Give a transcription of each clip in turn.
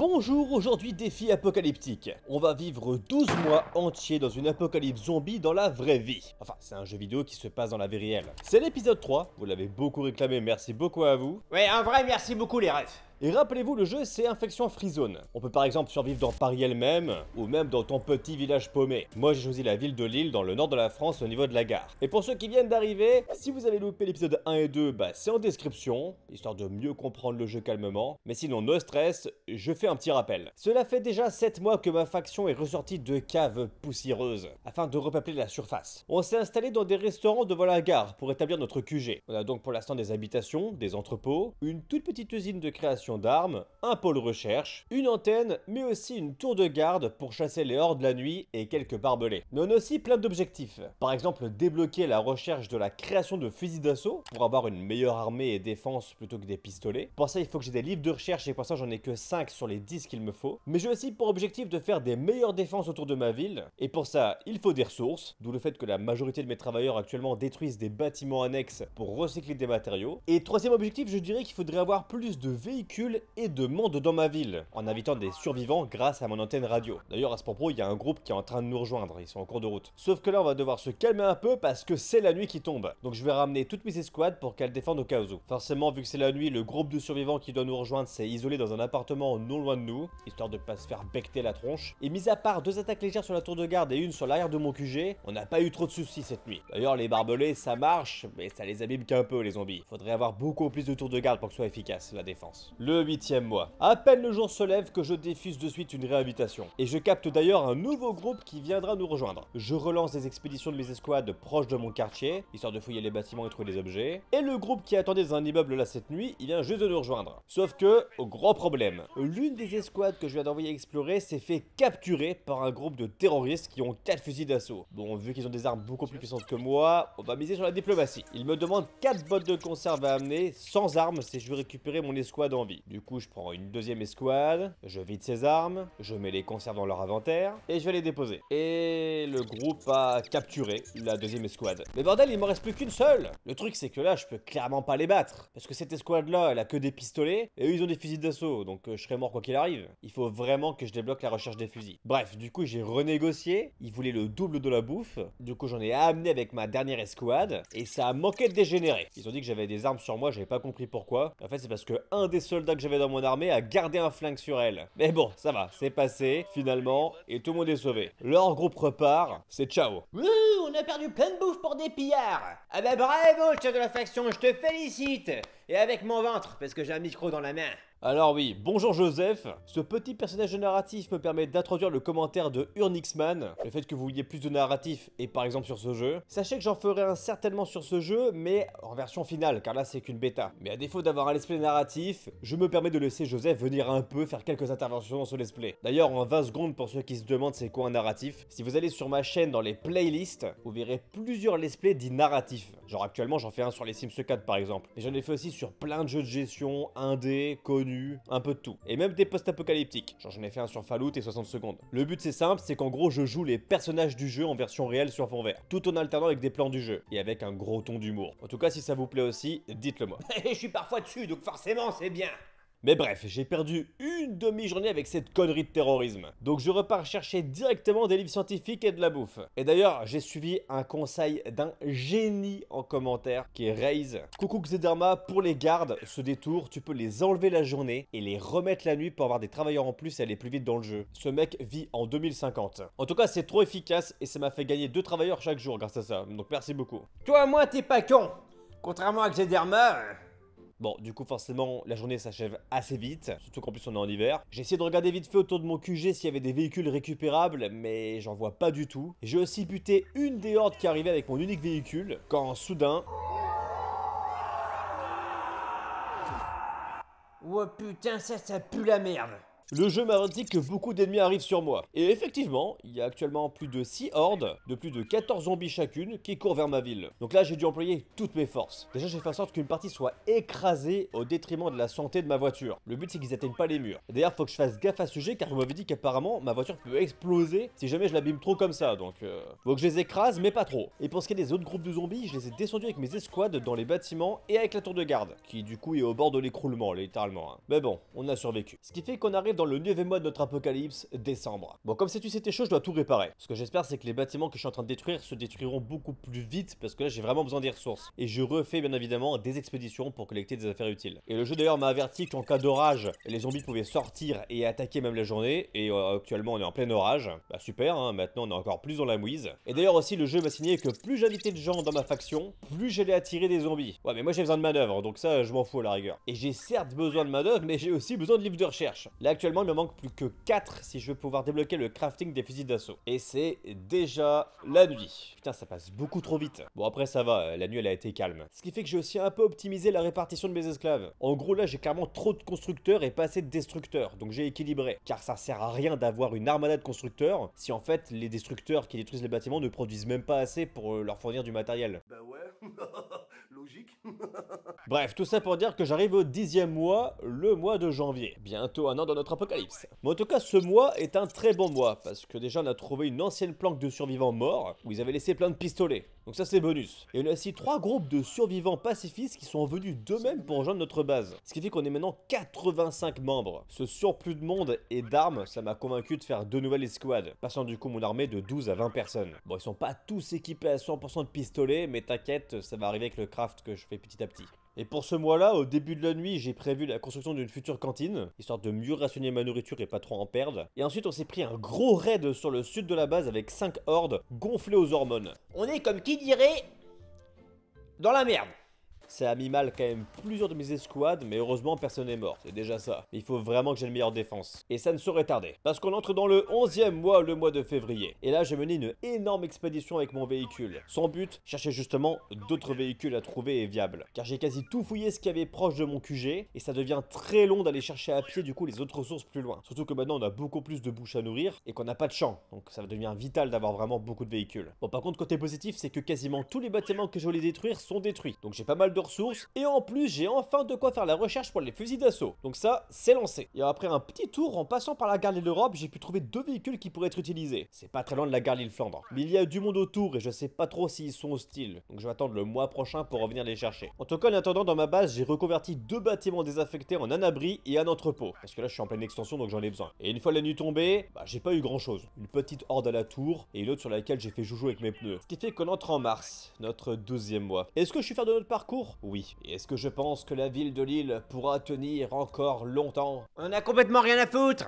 Bonjour, aujourd'hui défi apocalyptique. On va vivre 12 mois entiers dans une apocalypse zombie dans la vraie vie. Enfin, c'est un jeu vidéo qui se passe dans la vie réelle. C'est l'épisode 3, vous l'avez beaucoup réclamé, merci beaucoup à vous. Ouais, un vrai merci beaucoup les refs. Et rappelez-vous, le jeu c'est infection free zone. On peut par exemple survivre dans Paris elle-même, ou même dans ton petit village paumé. Moi j'ai choisi la ville de Lille dans le nord de la France au niveau de la gare. Et pour ceux qui viennent d'arriver, si vous avez loupé l'épisode 1 et 2, bah, c'est en description, histoire de mieux comprendre le jeu calmement. Mais sinon, no stress, je fais un petit rappel. Cela fait déjà 7 mois que ma faction est ressortie de caves poussiéreuses, afin de repeupler la surface. On s'est installé dans des restaurants devant la gare pour établir notre QG. On a donc pour l'instant des habitations, des entrepôts, une toute petite usine de création d'armes, un pôle recherche, une antenne, mais aussi une tour de garde pour chasser les hordes la nuit et quelques barbelés. Mais on a aussi plein d'objectifs. Par exemple, débloquer la recherche de la création de fusils d'assaut pour avoir une meilleure armée et défense plutôt que des pistolets. Pour ça, il faut que j'ai des livres de recherche et pour ça, j'en ai que 5 sur les 10 qu'il me faut. Mais j'ai aussi pour objectif de faire des meilleures défenses autour de ma ville. Et pour ça, il faut des ressources, d'où le fait que la majorité de mes travailleurs actuellement détruisent des bâtiments annexes pour recycler des matériaux. Et troisième objectif, je dirais qu'il faudrait avoir plus de véhicules et de monde dans ma ville, en invitant des survivants grâce à mon antenne radio. D'ailleurs, à ce propos, il y a un groupe qui est en train de nous rejoindre, ils sont en cours de route. Sauf que là, on va devoir se calmer un peu parce que c'est la nuit qui tombe. Donc je vais ramener toutes mes escouades pour qu'elles défendent au cas Forcément, vu que c'est la nuit, le groupe de survivants qui doit nous rejoindre s'est isolé dans un appartement non loin de nous, histoire de pas se faire becter la tronche. Et mis à part deux attaques légères sur la tour de garde et une sur l'arrière de mon QG, on n'a pas eu trop de soucis cette nuit. D'ailleurs, les barbelés, ça marche, mais ça les abîme qu'un peu les zombies. Faudrait avoir beaucoup plus de tours de garde pour que ce soit efficace, la défense le huitième mois. À peine le jour se lève que je diffuse de suite une réhabilitation Et je capte d'ailleurs un nouveau groupe qui viendra nous rejoindre. Je relance des expéditions de mes escouades proches de mon quartier, histoire de fouiller les bâtiments et trouver des objets. Et le groupe qui attendait dans un immeuble là cette nuit, il vient juste de nous rejoindre. Sauf que, gros problème, l'une des escouades que je viens d'envoyer explorer s'est fait capturer par un groupe de terroristes qui ont 4 fusils d'assaut. Bon, vu qu'ils ont des armes beaucoup plus puissantes que moi, on va miser sur la diplomatie. Ils me demandent 4 bottes de conserve à amener, sans armes, si je veux récupérer mon escouade en vie. Du coup, je prends une deuxième escouade, je vide ses armes, je mets les conserves dans leur inventaire, et je vais les déposer. Et le groupe a capturé la deuxième escouade. Mais bordel, il m'en reste plus qu'une seule Le truc, c'est que là, je peux clairement pas les battre. Parce que cette escouade-là, elle a que des pistolets, et eux, ils ont des fusils d'assaut, donc euh, je serai mort quoi qu'il arrive. Il faut vraiment que je débloque la recherche des fusils. Bref, du coup, j'ai renégocié, ils voulaient le double de la bouffe, du coup, j'en ai amené avec ma dernière escouade, et ça a manqué de dégénérer. Ils ont dit que j'avais des armes sur moi, j'avais pas compris pourquoi. En fait, c'est parce que un des seuls que j'avais dans mon armée à garder un flingue sur elle. Mais bon, ça va, c'est passé, finalement, et tout le monde est sauvé. Leur groupe repart, c'est ciao. on a perdu plein de bouffe pour des pillards Ah bah bravo, chef de la faction, je te félicite et avec mon ventre, parce que j'ai un micro dans la main. Alors oui, bonjour Joseph. Ce petit personnage de narratif me permet d'introduire le commentaire de Urnixman. Le fait que vous vouliez plus de narratif et par exemple sur ce jeu. Sachez que j'en ferai un certainement sur ce jeu, mais en version finale, car là c'est qu'une bêta. Mais à défaut d'avoir un let's play narratif, je me permets de laisser Joseph venir un peu faire quelques interventions dans ce let's play. D'ailleurs, en 20 secondes pour ceux qui se demandent c'est quoi un narratif, si vous allez sur ma chaîne dans les playlists, vous verrez plusieurs let's play dits narratifs. Genre actuellement j'en fais un sur les Sims 4 par exemple. Mais j'en ai fait aussi sur plein de jeux de gestion, indés, connus, un peu de tout. Et même des post-apocalyptiques. Genre j'en ai fait un sur Fallout et 60 secondes. Le but c'est simple, c'est qu'en gros je joue les personnages du jeu en version réelle sur fond vert. Tout en alternant avec des plans du jeu. Et avec un gros ton d'humour. En tout cas si ça vous plaît aussi, dites-le moi. Et je suis parfois dessus donc forcément c'est bien mais bref, j'ai perdu une demi-journée avec cette connerie de terrorisme. Donc je repars chercher directement des livres scientifiques et de la bouffe. Et d'ailleurs, j'ai suivi un conseil d'un génie en commentaire qui est Raze. Coucou Xederma, pour les gardes, ce détour, tu peux les enlever la journée et les remettre la nuit pour avoir des travailleurs en plus et aller plus vite dans le jeu. Ce mec vit en 2050. En tout cas, c'est trop efficace et ça m'a fait gagner deux travailleurs chaque jour grâce à ça. Donc merci beaucoup. Toi, moi, t'es pas con. Contrairement à Xederma... Bon, du coup, forcément, la journée s'achève assez vite, surtout qu'en plus on est en hiver. J'ai essayé de regarder vite fait autour de mon QG s'il y avait des véhicules récupérables, mais j'en vois pas du tout. J'ai aussi buté une des hordes qui arrivait avec mon unique véhicule, quand soudain... Oh putain, ça, ça pue la merde le jeu m'indique que beaucoup d'ennemis arrivent sur moi. Et effectivement, il y a actuellement plus de 6 hordes, de plus de 14 zombies chacune, qui courent vers ma ville. Donc là, j'ai dû employer toutes mes forces. Déjà, j'ai fait en sorte qu'une partie soit écrasée au détriment de la santé de ma voiture. Le but, c'est qu'ils atteignent pas les murs. D'ailleurs, faut que je fasse gaffe à ce sujet, car vous m'avez dit qu'apparemment, ma voiture peut exploser si jamais je l'abîme trop comme ça. Donc, euh, faut que je les écrase, mais pas trop. Et pour ce qui est des autres groupes de zombies, je les ai descendus avec mes escouades dans les bâtiments et avec la tour de garde, qui du coup est au bord de l'écroulement, littéralement. Hein. Mais bon, on a survécu. Ce qui fait qu'on arrive le 9 mois de notre apocalypse, décembre. Bon, comme c'est tu c'était chaud, je dois tout réparer. Ce que j'espère, c'est que les bâtiments que je suis en train de détruire se détruiront beaucoup plus vite, parce que là, j'ai vraiment besoin des ressources. Et je refais, bien évidemment, des expéditions pour collecter des affaires utiles. Et le jeu, d'ailleurs, m'a averti qu'en cas d'orage, les zombies pouvaient sortir et attaquer même la journée. Et euh, actuellement, on est en plein orage. Bah, super, hein. maintenant, on est encore plus dans la mouise. Et d'ailleurs, aussi, le jeu m'a signé que plus j'invitais de gens dans ma faction, plus j'allais attirer des zombies. Ouais, mais moi, j'ai besoin de manœuvre, donc ça, je m'en fous à la rigueur. Et j'ai certes besoin de manœuvre, mais j'ai aussi besoin de livres de recherche il me manque plus que 4 si je veux pouvoir débloquer le crafting des fusils d'assaut. Et c'est déjà la nuit. Putain, ça passe beaucoup trop vite. Bon, après, ça va, euh, la nuit, elle a été calme. Ce qui fait que j'ai aussi un peu optimisé la répartition de mes esclaves. En gros, là, j'ai clairement trop de constructeurs et pas assez de destructeurs, donc j'ai équilibré. Car ça sert à rien d'avoir une armada de constructeurs si en fait, les destructeurs qui détruisent les bâtiments ne produisent même pas assez pour euh, leur fournir du matériel. Bah ouais, logique Bref, tout ça pour dire que j'arrive au dixième mois, le mois de janvier. Bientôt un an dans notre apocalypse. Mais en tout cas, ce mois est un très bon mois, parce que déjà on a trouvé une ancienne planque de survivants morts, où ils avaient laissé plein de pistolets. Donc ça c'est bonus. Et on a aussi trois groupes de survivants pacifistes qui sont venus d'eux-mêmes pour rejoindre notre base. Ce qui fait qu'on est maintenant 85 membres. Ce surplus de monde et d'armes, ça m'a convaincu de faire deux nouvelles escouades, passant du coup mon armée de 12 à 20 personnes. Bon, ils sont pas tous équipés à 100% de pistolets, mais t'inquiète, ça va arriver avec le craft que je fais petit à petit. Et pour ce mois-là, au début de la nuit, j'ai prévu la construction d'une future cantine, histoire de mieux rationner ma nourriture et pas trop en perdre. Et ensuite, on s'est pris un gros raid sur le sud de la base avec 5 hordes gonflées aux hormones on est comme qui dirait dans la merde. Ça a mis mal quand même plusieurs de mes escouades, mais heureusement personne n'est mort, c'est déjà ça. Il faut vraiment que j'ai une meilleure défense. Et ça ne saurait tarder, parce qu'on entre dans le 11e mois, le mois de février. Et là, j'ai mené une énorme expédition avec mon véhicule. Son but, chercher justement d'autres véhicules à trouver et viables. Car j'ai quasi tout fouillé ce qu'il y avait proche de mon QG, et ça devient très long d'aller chercher à pied du coup les autres ressources plus loin. Surtout que maintenant on a beaucoup plus de bouches à nourrir et qu'on n'a pas de champ, donc ça devient vital d'avoir vraiment beaucoup de véhicules. Bon par contre côté positif, c'est que quasiment tous les bâtiments que je voulais détruire sont détruits, donc j'ai pas mal de ressources. Et en plus, j'ai enfin de quoi faire la recherche pour les fusils d'assaut. Donc ça, c'est lancé. Et après un petit tour, en passant par la gare de l'Europe, j'ai pu trouver deux véhicules qui pourraient être utilisés. C'est pas très loin de la gare lille Flandre. Mais il y a du monde autour et je sais pas trop s'ils sont hostiles. Donc je vais attendre le mois prochain pour revenir les chercher. En tout cas, en attendant, dans ma base, j'ai reconverti deux bâtiments désaffectés en un abri et un entrepôt. Parce que là, je suis en pleine extension, donc j'en ai besoin. Et une fois la nuit tombée, bah, j'ai pas eu grand chose. Une petite horde à la tour et l'autre sur laquelle j'ai fait joujou avec mes pneus. Ce qui fait qu'on entre en mars, notre douzième mois. Est-ce que je suis faire de notre parcours oui. Oui. Est-ce que je pense que la ville de Lille pourra tenir encore longtemps On a complètement rien à foutre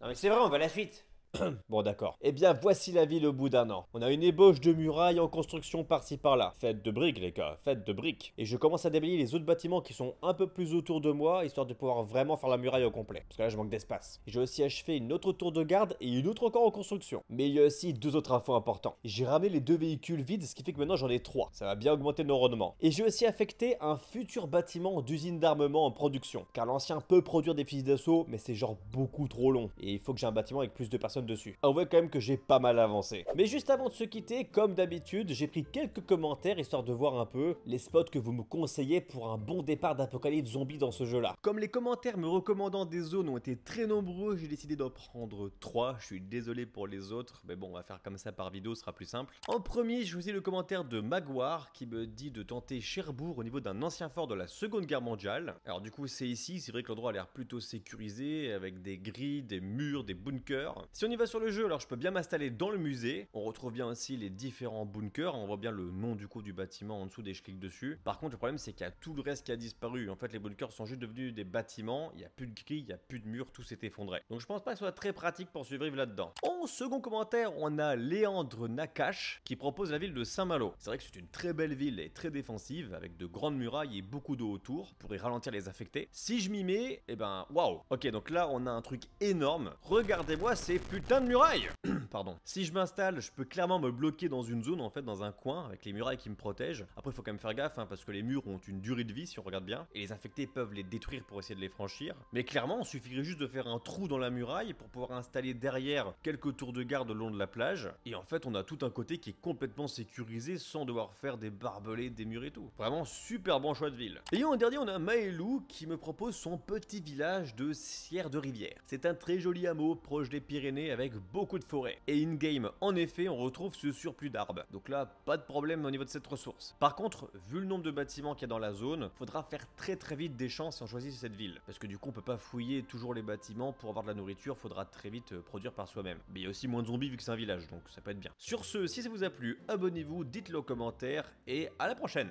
Non mais c'est vrai, on va la suite bon d'accord. Eh bien voici la ville au bout d'un an. On a une ébauche de murailles en construction par-ci par-là. Faites de briques les gars, faites de briques. Et je commence à déblayer les autres bâtiments qui sont un peu plus autour de moi, histoire de pouvoir vraiment faire la muraille au complet. Parce que là je manque d'espace. J'ai aussi achevé une autre tour de garde et une autre encore en construction. Mais il y a aussi deux autres infos importantes. J'ai ramené les deux véhicules vides, ce qui fait que maintenant j'en ai trois. Ça va bien augmenter nos rendements. Et j'ai aussi affecté un futur bâtiment d'usine d'armement en production. Car l'ancien peut produire des fusils d'assaut, mais c'est genre beaucoup trop long. Et il faut que j'ai un bâtiment avec plus de personnes dessus. Ah on voit quand même que j'ai pas mal avancé. Mais juste avant de se quitter, comme d'habitude, j'ai pris quelques commentaires histoire de voir un peu les spots que vous me conseillez pour un bon départ d'apocalypse zombie dans ce jeu-là. Comme les commentaires me recommandant des zones ont été très nombreux, j'ai décidé d'en prendre trois. Je suis désolé pour les autres, mais bon, on va faire comme ça par vidéo, ce sera plus simple. En premier, je ai le commentaire de Maguire qui me dit de tenter Cherbourg au niveau d'un ancien fort de la Seconde Guerre mondiale. Alors du coup, c'est ici, c'est vrai que l'endroit a l'air plutôt sécurisé, avec des grilles, des murs, des bunkers. Si on va sur le jeu, alors je peux bien m'installer dans le musée. On retrouve bien aussi les différents bunkers, on voit bien le nom du coup du bâtiment en dessous dès que je clique dessus. Par contre, le problème c'est qu'il y a tout le reste qui a disparu. En fait, les bunkers sont juste devenus des bâtiments, il n'y a plus de grilles, il n'y a plus de murs, tout s'est effondré. Donc je pense pas que ce soit très pratique pour survivre là-dedans. En second commentaire, on a Léandre Nakache qui propose la ville de Saint-Malo. C'est vrai que c'est une très belle ville et très défensive avec de grandes murailles et beaucoup d'eau autour pour y ralentir les affectés. Si je m'y mets, et eh ben waouh. Ok, donc là on a un truc énorme. Regardez-moi c'est putain putain de murailles Pardon. Si je m'installe, je peux clairement me bloquer dans une zone, en fait, dans un coin, avec les murailles qui me protègent. Après, il faut quand même faire gaffe, hein, parce que les murs ont une durée de vie, si on regarde bien, et les infectés peuvent les détruire pour essayer de les franchir. Mais clairement, il suffirait juste de faire un trou dans la muraille pour pouvoir installer derrière quelques tours de garde le long de la plage. Et en fait, on a tout un côté qui est complètement sécurisé sans devoir faire des barbelés, des murs et tout. Vraiment super bon choix de ville. Et en dernier, on a Maelou qui me propose son petit village de Sierre de Rivière. C'est un très joli hameau proche des Pyrénées avec beaucoup de forêts. Et in-game, en effet, on retrouve ce surplus d'arbres. Donc là, pas de problème au niveau de cette ressource. Par contre, vu le nombre de bâtiments qu'il y a dans la zone, faudra faire très très vite des champs si on choisit cette ville. Parce que du coup, on peut pas fouiller toujours les bâtiments pour avoir de la nourriture, faudra très vite euh, produire par soi-même. Mais il y a aussi moins de zombies vu que c'est un village, donc ça peut être bien. Sur ce, si ça vous a plu, abonnez-vous, dites-le en commentaire, et à la prochaine